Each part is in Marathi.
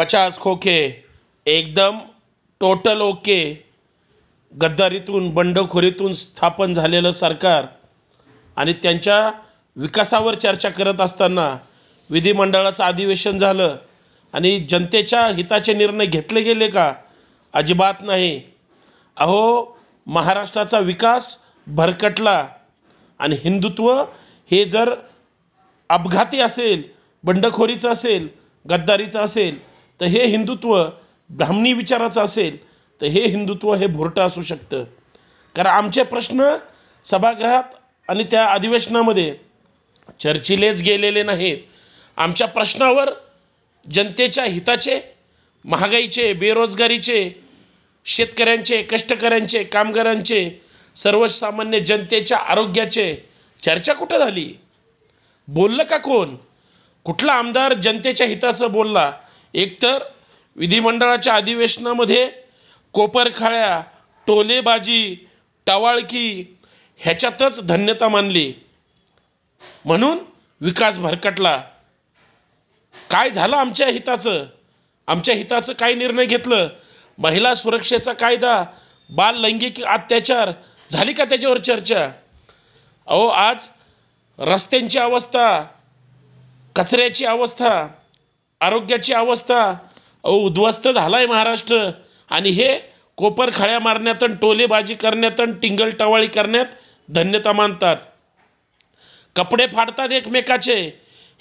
पचास खोके एकदम टोटल ओके गद्दारीतून बंडखोरीतून स्थापन झालेलं सरकार आणि त्यांच्या विकासावर चर्चा करत असताना विधिमंडळाचं अधिवेशन झालं आणि जनतेच्या हिताचे निर्णय घेतले गेले का अजिबात नाही अहो महाराष्ट्राचा विकास भरकटला आणि हिंदुत्व हे जर अपघाती असेल बंडखोरीचं असेल गद्दारीचं असेल तर हे हिंदुत्व ब्राह्मणी विचाराचं असेल तर हे हिंदुत्व हे भोरटं असू शकतं कारण आमचे प्रश्न सभागृहात आणि त्या अधिवेशनामध्ये चर्चिलेच गेलेले नाहीत आमच्या प्रश्नावर जनतेच्या हिताचे महागाईचे बेरोजगारीचे शेतकऱ्यांचे कष्टकऱ्यांचे कामगारांचे सर्वसामान्य जनतेच्या आरोग्याचे चर्चा कुठं झाली बोललं का कोण कुठला आमदार जनतेच्या हिताचं बोलला एकतर विधिमंडळाच्या अधिवेशनामध्ये कोपरखाळ्या टोलेबाजी टवाळकी ह्याच्यातच धन्यता मानली म्हणून विकास भरकटला काय झालं आमच्या हिताचं आमच्या हिताचं काय निर्णय घेतलं महिला सुरक्षेचा कायदा बाल लैंगिक अत्याचार झाली का त्याच्यावर चर्चा अहो आज रस्त्यांची अवस्था कचऱ्याची अवस्था आरोग्याची अवस्था अहो उद्ध्वस्त झाला आहे महाराष्ट्र आणि हे कोपर खळ्या मारण्यात आणि टोलेबाजी करण्यात आणि टिंगल टवाळी करण्यात धन्यता मानतात कपडे फाडतात एकमेकाचे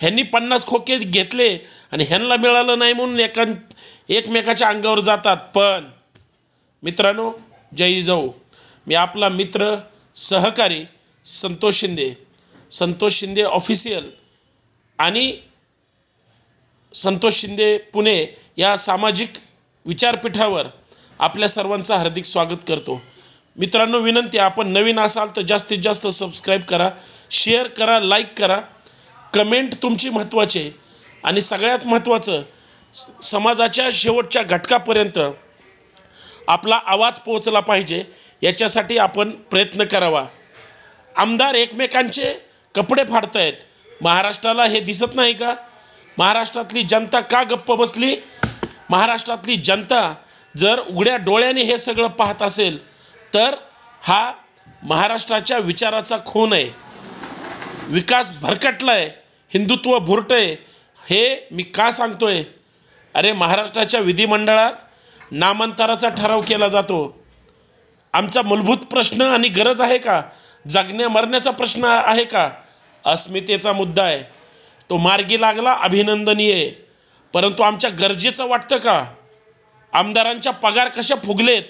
ह्यांनी पन्नास खोके घेतले आणि ह्यांना मिळालं नाही म्हणून एका एकमेकाच्या अंगावर जातात पण मित्रांनो जय जाऊ मी आपला मित्र सहकारी संतोष शिंदे संतोष शिंदे ऑफिशियल आणि संतोष शिंदे पुणे या सामाजिक विचारपीठावर आपल्या सर्वांचं हार्दिक स्वागत करतो मित्रांनो विनंती आपण नवीन असाल तर जास्तीत जास्त सबस्क्राईब करा शेअर करा लाईक करा कमेंट तुमची महत्त्वाचे आणि सगळ्यात महत्त्वाचं समाजाच्या शेवटच्या घटकापर्यंत आपला आवाज पोहोचला पाहिजे याच्यासाठी आपण प्रयत्न करावा आमदार एकमेकांचे कपडे फाडतायत महाराष्ट्राला हे दिसत नाही का महाराष्ट्रातली जनता का गप्प बसली महाराष्ट्रातली जनता जर उघड्या डोळ्याने हे सगळं पाहत असेल तर हा महाराष्ट्राच्या विचाराचा खून आहे विकास भरकटला आहे हिंदुत्व भुरटं आहे हे मी का सांगतोय अरे महाराष्ट्राच्या विधिमंडळात नामांतराचा ठराव केला जातो आमचा मूलभूत प्रश्न आणि गरज आहे का जगण्या मरण्याचा प्रश्न आहे का अस्मितेचा मुद्दा आहे तो मार्गी लागला अभिनंदनीय परंतु आमच्या गरजेचं वाटतं का आमदारांच्या पगार कशा फुगलेत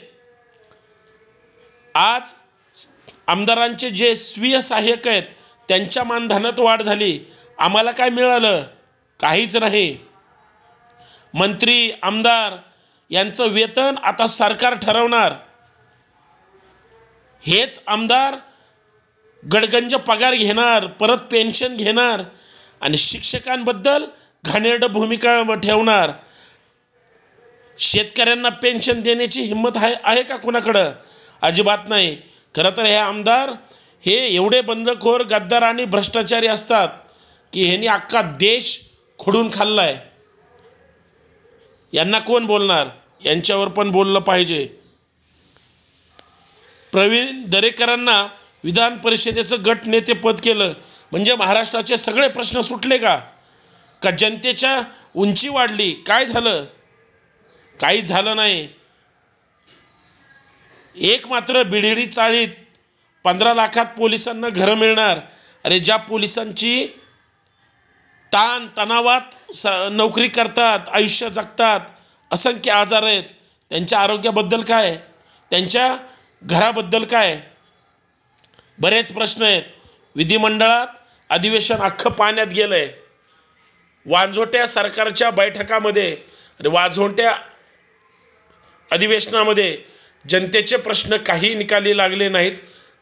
आज आमदारांचे जे स्वीय सहाय्यक आहेत त्यांच्या मानधनात वाढ झाली आम्हाला काय मिळालं काहीच नाही मंत्री आमदार यांचं वेतन आता सरकार ठरवणार हेच आमदार गडगंज पगार घेणार परत पेन्शन घेणार आणि शिक्षकांबद्दल घाणेरड भूमिका ठेवणार शेतकऱ्यांना पेन्शन देण्याची हिंमत आहे आहे का कुणाकडं अजिबात नाही खरं तर हे आमदार हे एवढे बंदखोर गद्दार आणि भ्रष्टाचारी असतात की ह्यांनी अख्खा देश खोडून खाल्लाय यांना कोण बोलणार यांच्यावर पण बोललं पाहिजे प्रवीण दरेकरांना विधान परिषदेचं गट पद केलं म्हणजे महाराष्ट्राचे सगळे प्रश्न सुटले का का जनतेच्या उंची वाढली काय झालं काही झालं नाही एक मात्र बिडीडी चाळीत पंधरा लाखात पोलिसांना घरं मिळणार अरे ज्या पोलिसांची ताण तणावात स नोकरी करतात आयुष्य जगतात असंख्य आजार आहेत त्यांच्या आरोग्याबद्दल काय त्यांच्या घराबद्दल काय बरेच प्रश्न आहेत विधिमंडळात अधिवेशन अख्खं पाण्यात गेलं आहे सरकारच्या बैठकामध्ये वाझोट्या अधिवेशनामध्ये जनतेचे प्रश्न काही निकाली लागले नाहीत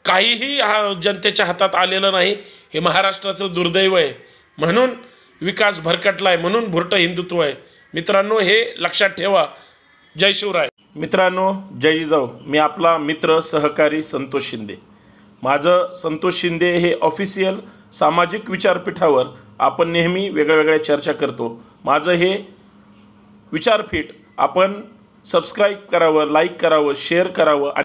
काहीही हा जनतेच्या हातात आलेलं नाही हे महाराष्ट्राचं दुर्दैव आहे म्हणून विकास भरकटला आहे म्हणून भुरट हिंदुत्व आहे मित्रांनो हे लक्षात ठेवा जय शिवराय मित्रांनो जय जाऊ मी आपला मित्र सहकारी संतोष शिंदे माझं संतोष शिंदे हे ऑफिशियल सामाजिक विचारपीठावर आपण नेहमी वेगळ्या वेगळ्या चर्चा करतो माझं हे विचारपीठ आपण सबस्क्राईब करावं लाईक करावं शेअर करावं आणि